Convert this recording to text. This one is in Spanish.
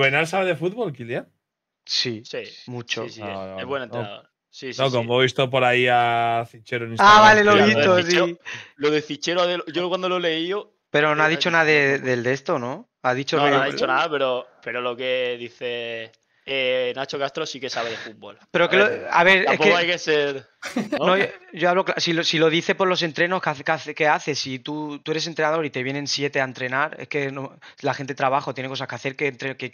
¿Juvenal sabe de fútbol, Kilian? Sí, mucho. Ah, es buen entrenador. Sí, sí, como he visto por ahí a Fichero en Ah, vale, lo he visto, sí. lo de Fichero, yo cuando lo leí yo... Pero no ha eh, dicho nada del de esto, ¿no? Ha dicho no, no ha dicho nada, pero, pero lo que dice eh, Nacho Castro sí que sabe de fútbol. Pero a ver, hay que ser. yo, hablo, si lo, dice por los entrenos que hace, que hace si tú, tú eres entrenador y te vienen siete a entrenar, es que la gente trabaja, tiene cosas que hacer que, entre,